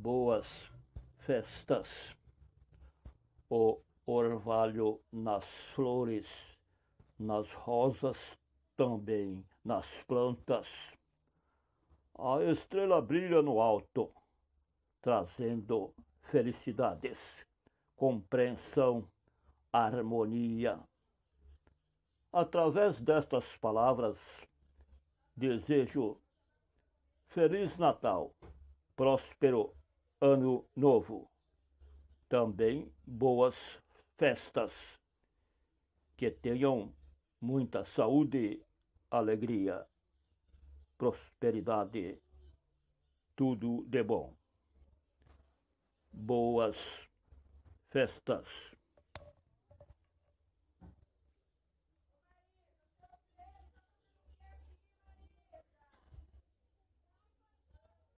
boas festas. O orvalho nas flores, nas rosas, também nas plantas. A estrela brilha no alto, trazendo felicidades, compreensão, harmonia. Através destas palavras, desejo Feliz Natal, próspero Ano Novo. Também boas festas. Que tenham muita saúde, alegria, prosperidade, tudo de bom. Boas festas.